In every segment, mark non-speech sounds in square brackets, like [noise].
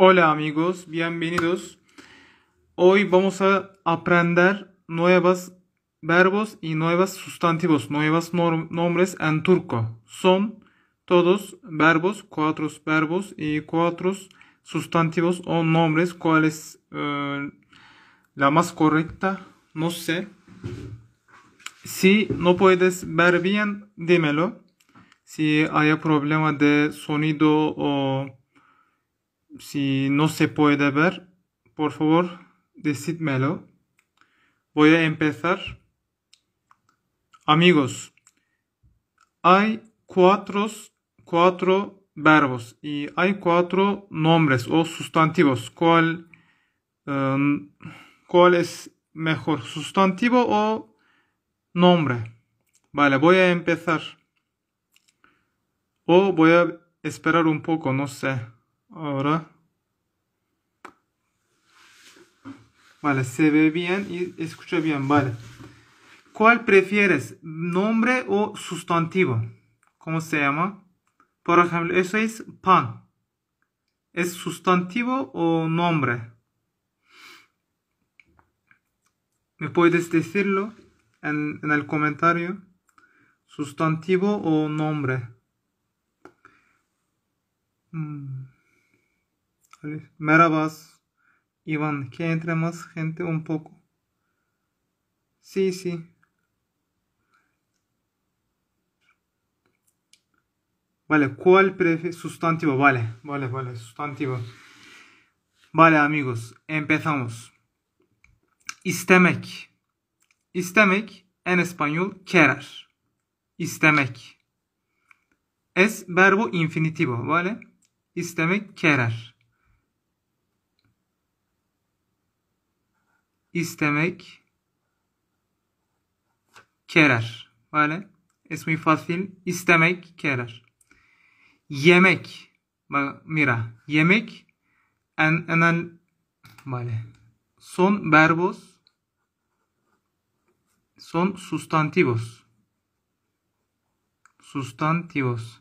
Hola amigos, bienvenidos. Hoy vamos a aprender nuevos verbos y nuevos sustantivos, nuevos nombres en turco. Son todos verbos, cuatro verbos y cuatro sustantivos o nombres. ¿Cuál es eh, la más correcta? No sé. Si no puedes ver bien, dímelo. Si hay problema de sonido o si no se puede ver, por favor, decídmelo. Voy a empezar. Amigos, hay cuatro, cuatro verbos y hay cuatro nombres o sustantivos. ¿Cuál, em, cuál es mejor, sustantivo o nombre? Vale, voy a empezar. O voy a esperar un poco, no sé. Ahora. Vale, se ve bien y escucha bien, vale. ¿Cuál prefieres? ¿Nombre o sustantivo? ¿Cómo se llama? Por ejemplo, eso es pan. ¿Es sustantivo o nombre? ¿Me puedes decirlo en, el comentario? ¿Sustantivo o nombre? Mm. Mira Iván, que entre más gente un poco. Sí, sí. Vale, ¿cuál sustantivo? Vale, vale, vale, sustantivo. Vale, amigos, empezamos. İstemek. İstemek en español querer. İstemek. Es verbo infinitivo, ¿vale? İstemek querer. istemek querer, ¿vale? esmi muy fácil. İstemek querer. Yemek. Mira, yemek en, en el, vale. Son verbos son sustantivos. Sustantivos.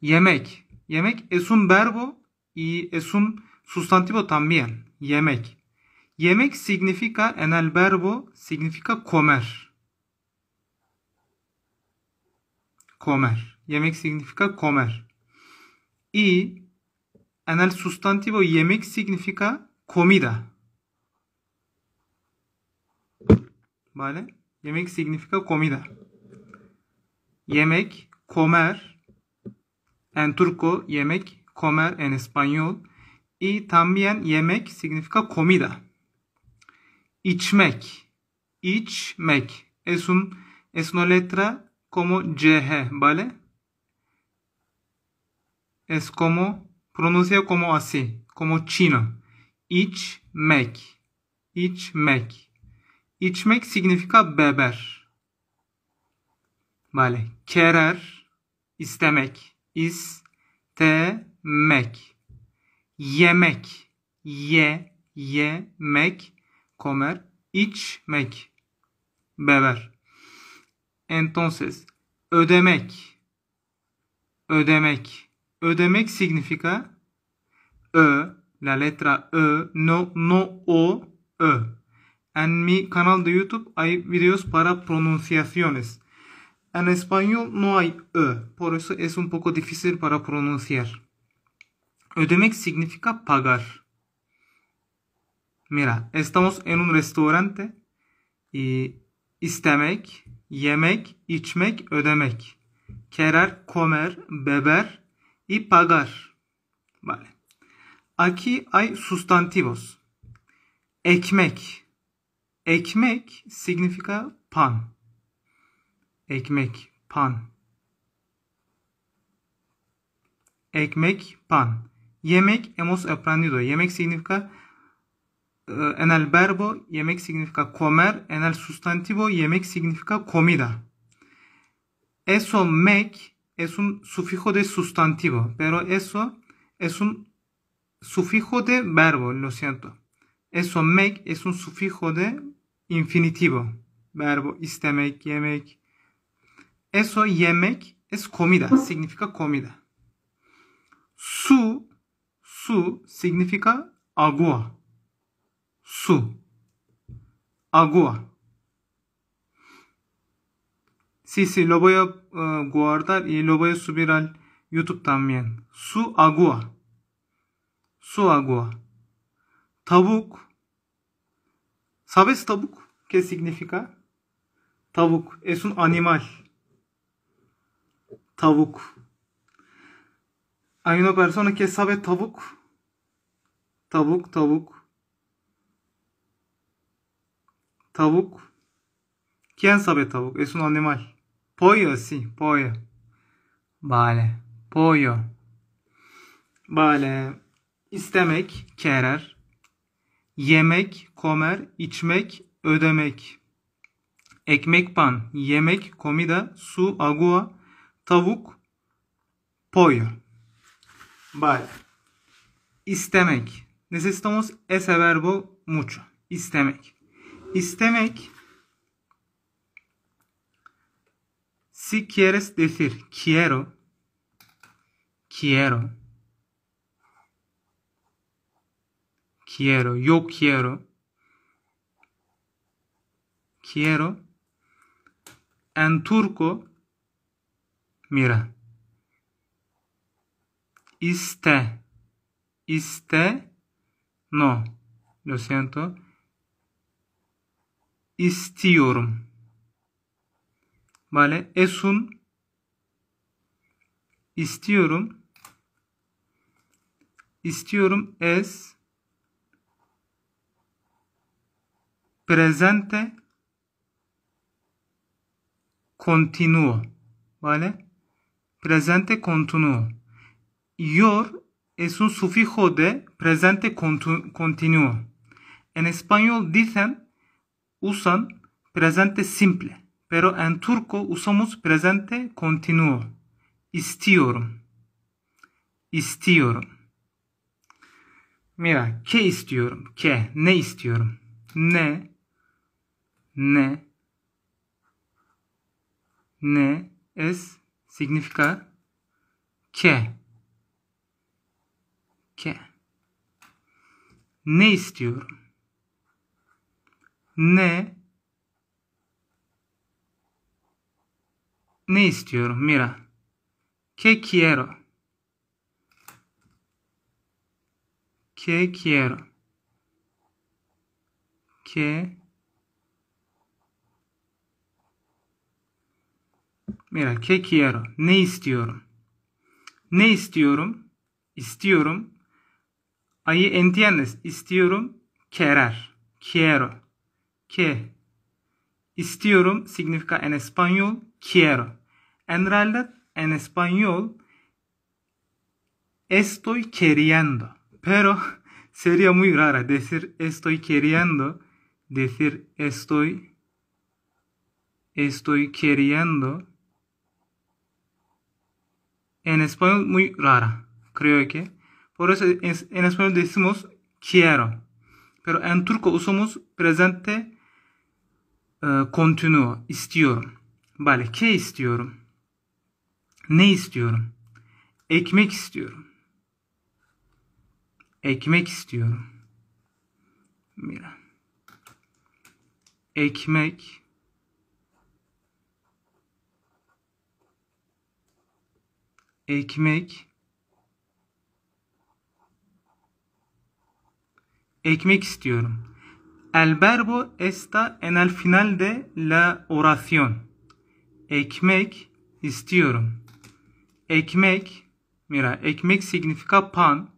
Yemek. Yemek es un verbo y es un sustantivo también. Yemek. Yemek significa en el verbo significa comer. Comer. Yemek significa comer. Y en el sustantivo yemek significa comida. ¿Vale? Yemek significa comida. Yemek, comer. En turco, yemek, comer en español. Y también yemek significa comida içmek, içmek. Es, un, es una letra como YG, ¿vale? Es como, pronuncia como así, como chino. İçmek, içmek. İçmek significa beber. Vale. Kerer, istemek, istemek. Yemek, ye, yemek comer, içmek, beber. Entonces, ödemek, ödemek, ödemek significa ö, la letra ö, no, no, o, ö. En mi canal de YouTube hay videos para pronunciaciones. En español no hay ö, por eso es un poco difícil para pronunciar. Ödemek significa pagar. Mira, estamos en un restaurante. E, istemek, yemek, içmek, ödemek. Querer, comer, beber y pagar. Vale. Aquí hay sustantivos. Ekmek. Ekmek significa pan. Ekmek, pan. Ekmek, pan. Yemek, hemos aprendido. Yemek significa Eh, en el verbo yemek significa comer, en el sustantivo yemek significa comida. Eso mek es un sufijo de sustantivo, pero eso es un sufijo de verbo, lo siento. Eso mek es un sufijo de infinitivo, verbo istemek, yemek. Eso yemek es comida, significa comida. Su, su significa agua. su. Agua. Sí, sí, lo voy a uh, guardar y lo voy a subir al YouTube también. Su agua. Su agua. Tavuk. ¿Sabes tavuk? ¿Qué significa? Tavuk. Es un animal. Tavuk. Hay una persona que sabe tavuk. Tavuk, tavuk. Tavuk. ¿Quién sabe tavuk? Es un animal. Pollo, sí, pollo. Vale, pollo. Vale. İstemek, kerer. Yemek, komer, içmek, ödemek. Ekmek pan, yemek, comida, su, agua, tavuk, pollo. Vale. Istemek. Necesitamos ese verbo mucho. Istemek. istemek si quieres decir quiero quiero quiero yo quiero quiero en turco mira iste iste no lo siento istiyorum. Vale, esun un istiyorum. İstiyorum es presente continuo. ¿Vale? Presente continuo. Your es un sufijo de presente continuo. En español dicen usan presente simple. Pero en turco usamos presente continuo. İstiyorum. İstiyorum. Mira, ke istiyorum. Ke, ne istiyorum. Ne, ne, ne es significa ke. Ke. Ne istiyorum? Ne? Ne istiyorum mira? Que quiero? Que quiero? Que Mira, que quiero? Ne istiyorum? Ne istiyorum? İstiyorum. Ayı entiendes. İstiyorum. Querer. Quiero. que. Istiyorum significa en español quiero. En realidad, en español estoy queriendo. Pero [laughs] sería muy rara decir estoy queriendo, decir estoy, estoy queriendo. En español muy rara, creo que. Por eso en español decimos quiero. Pero en turco usamos presente continue ee, istiyorum. Vale, que istiyorum? Ne istiyorum? Ekmek istiyorum. Ekmek istiyorum. Mira. Ekmek Ekmek Ekmek istiyorum. El verbo está en el final de la oración. Ekmek istiyorum. Ekmek, mira, ekmek significa pan.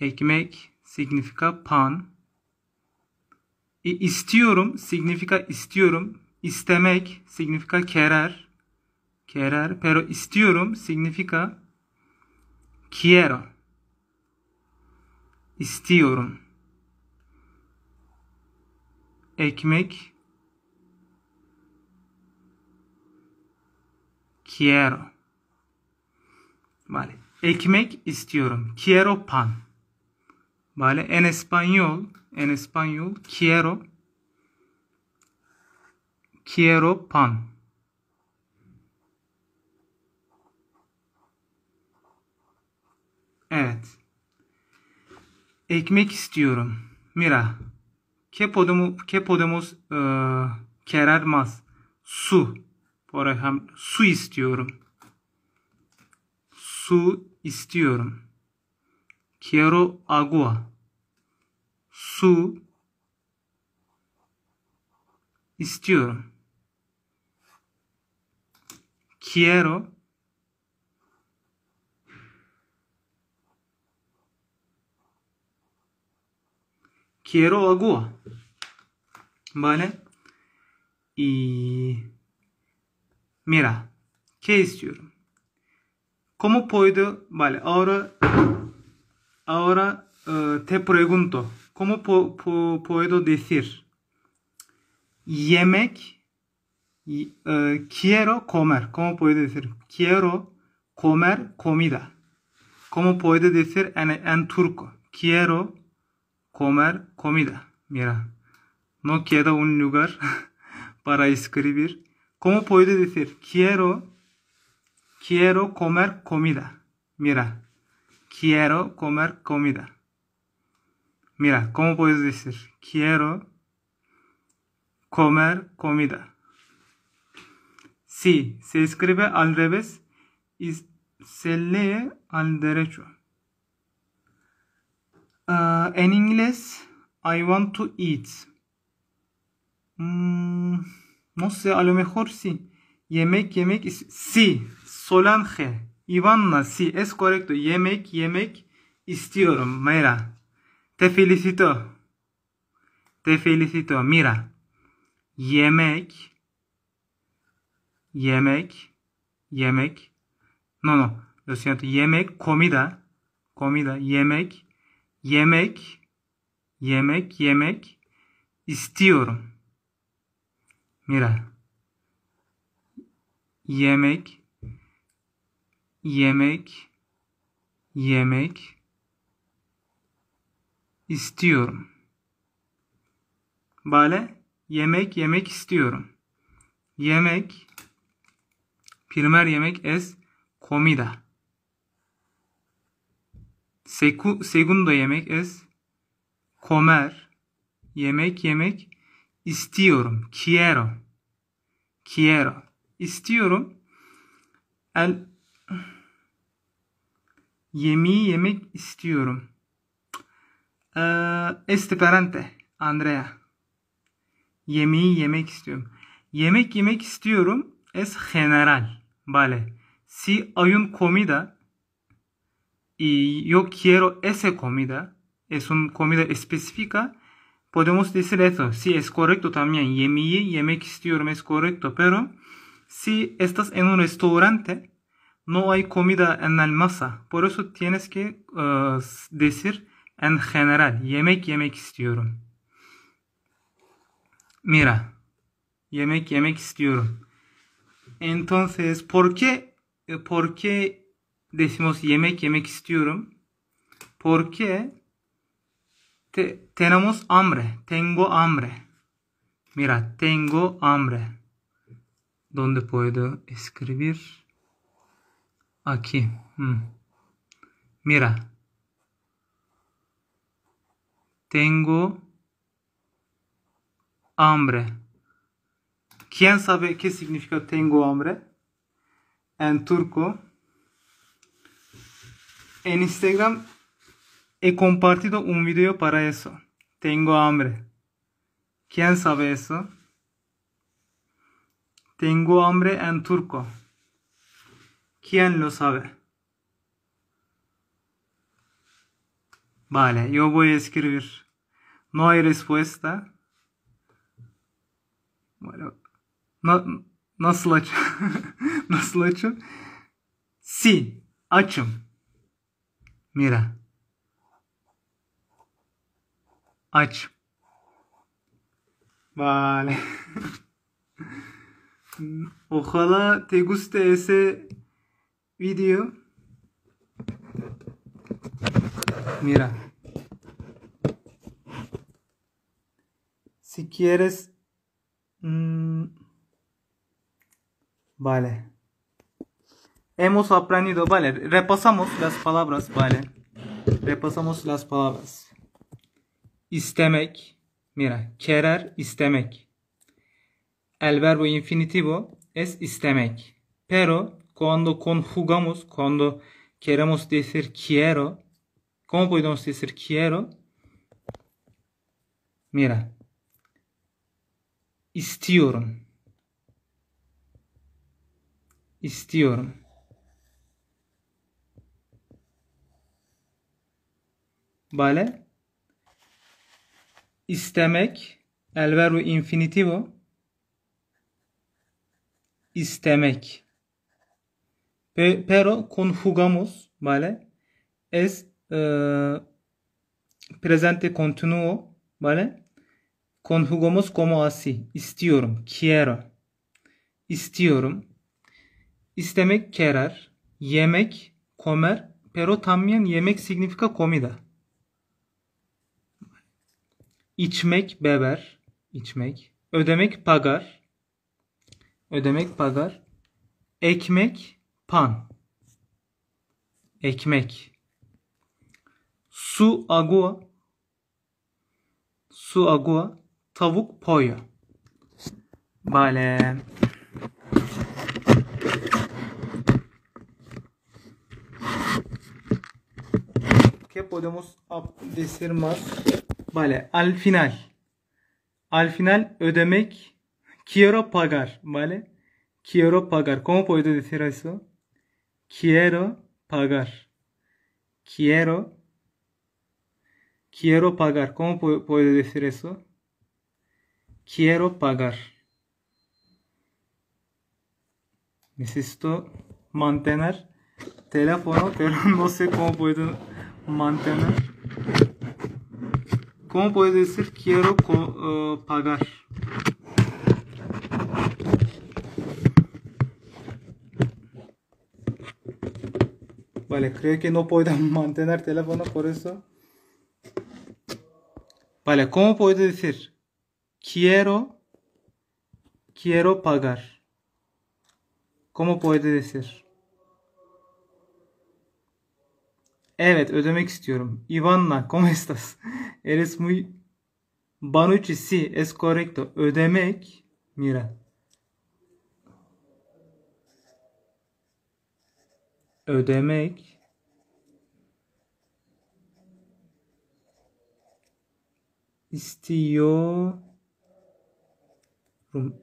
Ekmek significa pan. E, istiyorum significa istiyorum. İstemek significa querer. Querer, pero istiyorum significa quiero. İstiyorum ekmek quiero. Vale. Ekmek istiyorum. Quiero pan. Vale. En español, en español quiero quiero pan. Evet. Ekmek istiyorum. Mira. ¿Qué podemos, qué podemos Su. Para hem su istiyorum. Su istiyorum. Quiero agua. Su istiyorum. Quiero quiero agua. ¿Vale? Y mira, ¿qué istiyorum? ¿Cómo puedo? Vale, ahora, ahora eh, te pregunto, ¿cómo puedo decir? Yemek, eh, quiero comer. ¿Cómo puedo decir? Quiero comer comida. ¿Cómo puedo decir en, en turco? Quiero comer comida. Mira, no queda un lugar [laughs] para escribir. ¿Cómo puedo decir quiero, quiero comer comida? Mira, quiero comer comida. Mira, ¿cómo puedes decir? Quiero comer comida. Si sí, se escribe al revés y se lee al derecho. Uh, en inglés, I want to eat. Hmm, no sé, a lo mejor sí. Yemek, yemek. Sí, Solange. Ivana, sí, es correcto. Yemek, yemek istiyorum. Mira, te felicito. Te felicito. Mira, yemek, yemek, yemek. No, no, lo siento. Yemek, comida, comida, yemek yemek, yemek, yemek istiyorum. Mira. Yemek, yemek, yemek istiyorum. Bale, yemek, yemek istiyorum. Yemek, primer yemek es comida. Seku, segundo yemek es comer. Yemek yemek. istiyorum. Quiero. Quiero. İstiyorum. El yemeği yemek istiyorum. Ee, Estiperante. Andrea. Yemeği yemek istiyorum. Yemek yemek istiyorum. Es general. Vale. Si hay un comida y yo quiero esa comida, es una comida específica, podemos decir eso. Si es correcto también, Y yemek istiyorum es correcto, pero si estás en un restaurante, no hay comida en la masa. Por eso tienes que eh, decir en general, yemek yemek istiyorum. Mira, yemek yemek istiyorum. Entonces, ¿por qué, por qué Decimos yemek yemek istiyorum. Porque te, tenemos hambre. Tengo hambre. Mira, tengo hambre. ¿Dónde puedo escribir? Aquí. Hmm. Mira. Tengo hambre. ¿Quién sabe qué significa tengo hambre? En turco. En Instagram he compartido un video para eso. Tengo hambre. ¿Quién sabe eso? Tengo hambre en turco. ¿Quién lo sabe? Vale, yo voy a escribir. No hay respuesta. Bueno, no, No [laughs] No no, no, Sí, açım. Mira. H. Vale. [laughs] Ojalá te guste ese video Mira. Si quieres... Mm, vale. Hemos aprendido, vale, repasamos las palabras, vale. Repasamos las palabras. İstemek, mira, querer, istemek. El verbo infinitivo es istemek. Pero cuando conjugamos, cuando queremos decir quiero, ¿cómo podemos decir quiero? Mira, istiyorum. istiyorum. Vale. İstemek. El verbo infinitivo. Istemek. pero conjugamos. Vale. Es eh, presente continuo. Vale. Conjugamos como así. İstiyorum. Quiero. İstiyorum. İstemek kerer. Yemek comer. Pero también yemek significa comida. İçmek beber. İçmek. Ödemek pagar. Ödemek pagar. Ekmek pan. Ekmek. Su agua. Su agua. Tavuk pollo. bale. ¿Qué podemos decir más? Vale, al final. Al final ödemek. Quiero pagar, ¿vale? Quiero pagar. ¿Cómo puedo decir eso? Quiero pagar. Quiero. Quiero pagar. ¿Cómo puedo decir eso? Quiero pagar. Necesito mantener teléfono, pero [laughs] no sé cómo puedo mantener. ¿Cómo puedes decir quiero eh, pagar? Vale, creo que no puedo [laughs] mantener teléfono por eso. Vale, ¿cómo puedo decir? Quiero, quiero pagar. ¿Cómo puedes decir? Evet ödemek istiyorum. Ivanna, ¿cómo estás? [laughs] Eres muy Banucci, sí, es correcto. Ödemek, mira. Ödemek. istiyorum.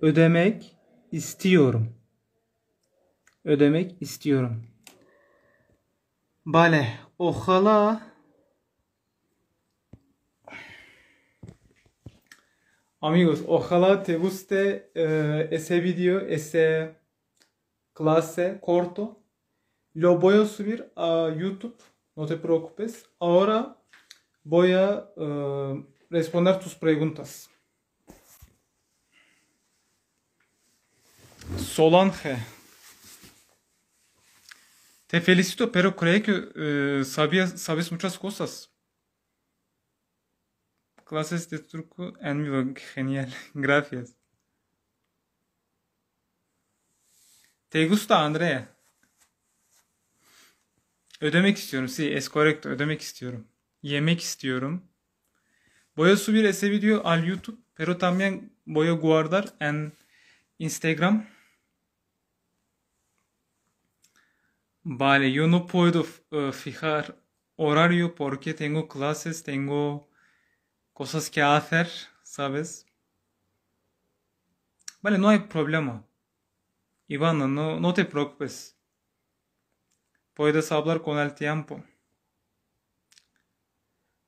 Ödemek istiyorum. Ödemek istiyorum. Vale, Ojalá. Amigos, ojalá te guste eh, ese video, ese clase corto. Lo voy a subir a YouTube, no te preocupes. Ahora voy a eh, responder tus preguntas. Solange. Te felicito, pero creí que eh, sabías, sabes muchas cosas. Clases de truco en vivo, [laughs] genial, gracias. Te gusta Andrea. Ödemek istiyorum. Si, es correcto. Ödemek istiyorum. Yemek istiyorum. Voy a subir ese video al YouTube, pero también voy a guardar en Instagram. Vale, yo no puedo eh, fijar horario porque tengo clases, tengo cosas que hacer, ¿sabes? Vale, no hay problema. Ivana, no, no te preocupes. Puedes hablar con el tiempo.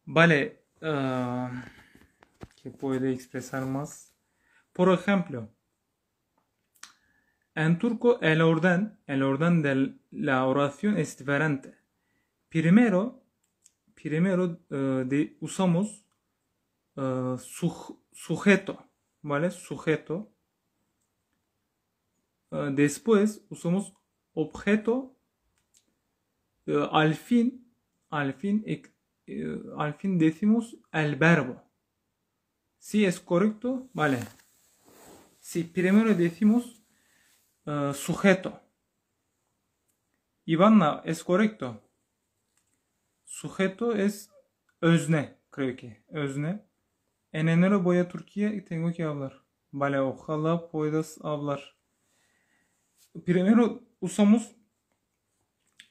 Vale, que eh, ¿qué puede expresar más? Por ejemplo, en turco el orden, el orden de la oración es diferente. Primero, primero eh, usamos eh, sujeto, ¿vale? Sujeto. Eh, después usamos objeto. al fin, al fin, al fin decimos el verbo. Si es correcto, vale. Si primero decimos eh, sujeto. Ivana es correcto. Sujeto es özne, creo que. Özne. En enero voy a Turquía y tengo que hablar. Vale, ojalá puedas hablar. Primero usamos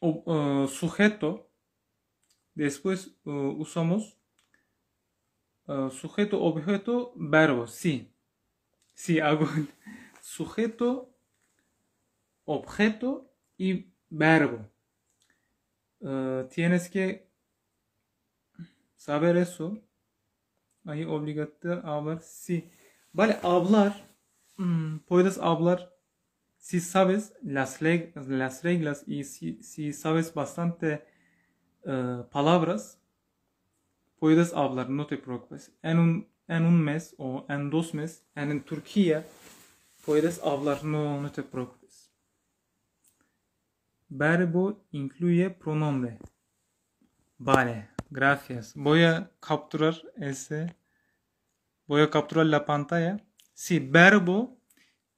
eh, sujeto. Después eh, usamos sujeto, objeto, verbo. Sí. Sí, hago. [laughs] sujeto, objeto y verbo. Eh, tienes que saber eso. Ahí obliga a hablar si. Vale, hablar. Mm, puedes hablar si sabes las, las reglas y si, sabes bastante eh, palabras. Puedes hablar, no te preocupes. En un, mes o en dos meses, en Turquía, puedes hablar, no te preocupes verbo incluye pronombre. Vale, gracias. Voy a capturar ese. Voy a capturar la pantalla. Sí, verbo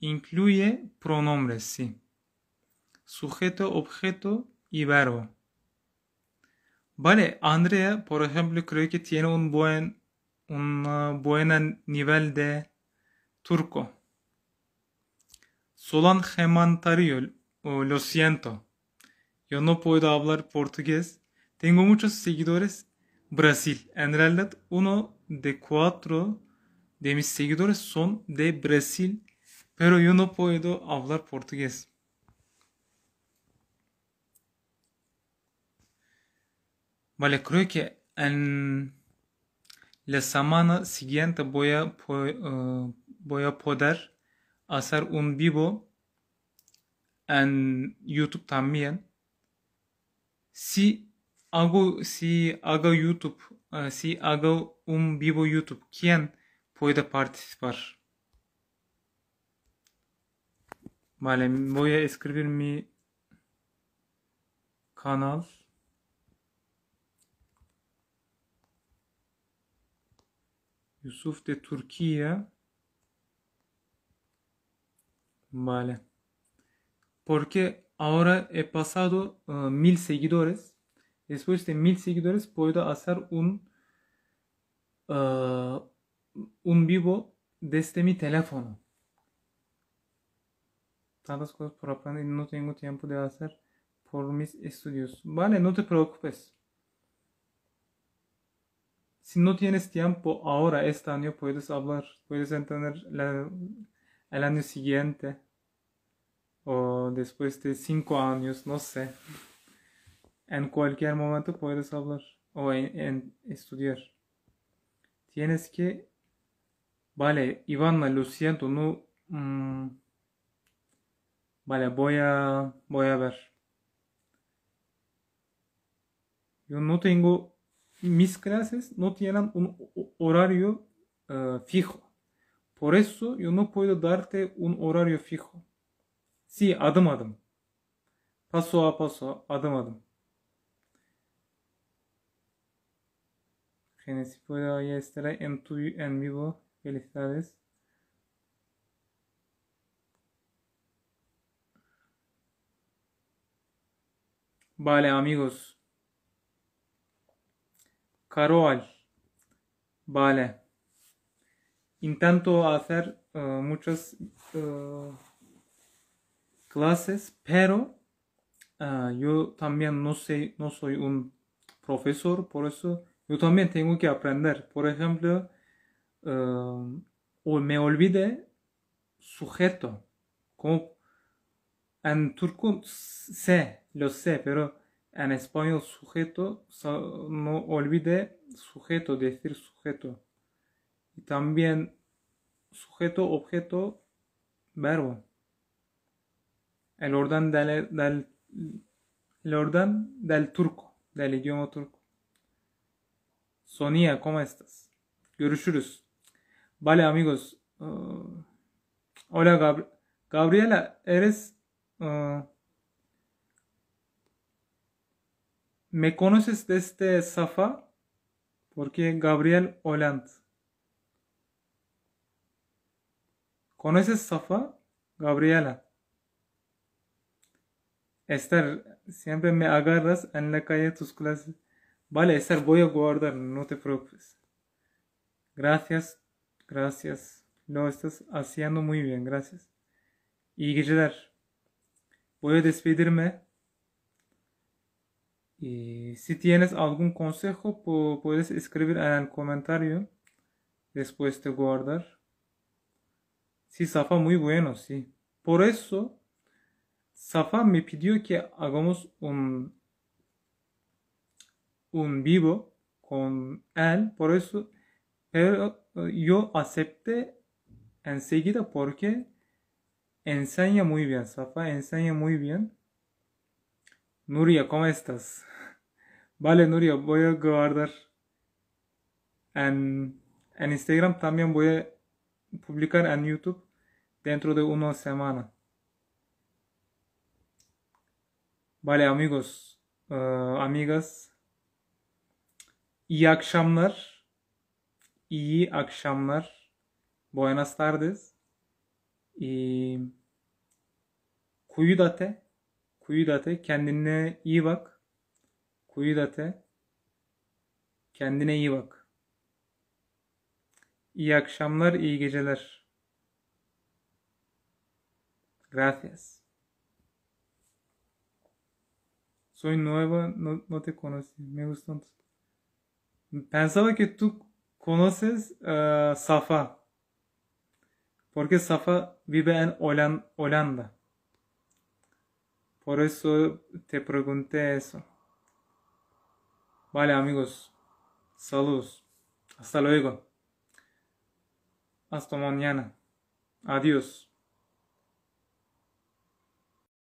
incluye pronombre. sí. Sujeto, objeto y verbo. Vale, Andrea, por ejemplo, creo que tiene un buen, un buen nivel de turco. Solan o lo siento. Yo no puedo hablar portugués. Tengo muchos seguidores. Brasil. En realidad, uno de cuatro de mis seguidores son de Brasil, pero yo no puedo hablar portugués. Vale, creo que en la semana siguiente voy a, eh, voy a poder hacer un vivo en YouTube también. Si hago, si hago YouTube, e, si hago un um vivo YouTube, ¿quién puede participar? Vale, voy a escribir mi canal. Yusuf de Turquía. Vale. Porque Ahora he pasado eh, mil seguidores. Después de mil seguidores puedo hacer un, eh, un vivo desde mi teléfono. Tantas cosas por aprender y no tengo tiempo de hacer por mis estudios. Vale, no te preocupes. Si no tienes tiempo ahora, este año, puedes hablar, puedes entender el año siguiente o después de cinco años, no sé. En cualquier momento puedes hablar o en, estudiar. Tienes que, vale, Ivana, lo siento, no, mm, vale, voy a, voy a ver. Yo no tengo, mis clases no tienen un horario eh, fijo. Por eso yo no puedo darte un horario fijo. Si adım adım. Paso a paso adım adım. Genesis puedo estar en, tu, en vivo. Felicidades. Vale, amigos. Carol. Vale. Intento hacer uh, muchas... Uh, clases, pero ah, yo también no, sé, no soy un profesor, por eso yo también tengo que aprender. Por ejemplo, ah, me olvide sujeto. Como en turco sé, lo sé, pero en español sujeto, no olvide sujeto, decir sujeto. Y también sujeto, objeto, verbo el orden del, el orden del turco, del idioma turco. Sonia, ¿cómo estás? Görüşürüz. Vale, amigos. Uh, hola, Gabriela, ¿eres... Uh, ¿Me conoces de este Safa? Porque Gabriel Holland. ¿Conoces Safa? Gabriela. Esther, siempre me agarras en la calle tus clases. Vale, Esther, voy a guardar, no te preocupes. Gracias, gracias. Lo estás haciendo muy bien, gracias. Y quedar Voy a despedirme. Y si tienes algún consejo, puedes escribir en el comentario después de guardar. Sí, Zafa, muy bueno, sí. Por eso Safa me pidió que hagamos un, un vivo con él, por eso, yo acepté enseguida porque enseña muy bien, Safa enseña muy bien. Nuria, ¿cómo estás? [laughs] Vale, Nuria, voy a guardar en, en Instagram, también voy a publicar en YouTube dentro de una semana. Vale amigos, e, amigas. İyi akşamlar. İyi akşamlar. Buenas tardes. E, cuídate. Cuídate. Kendine iyi bak. Cuídate. Kendine iyi bak. İyi akşamlar, iyi geceler. Gracias. soy nueva, no, te conocí, me gustan Pensaba que tú conoces Safa, porque Safa vive en Holanda. Por eso te pregunté eso. Vale amigos, saludos. Hasta luego. Hasta mañana. Adiós.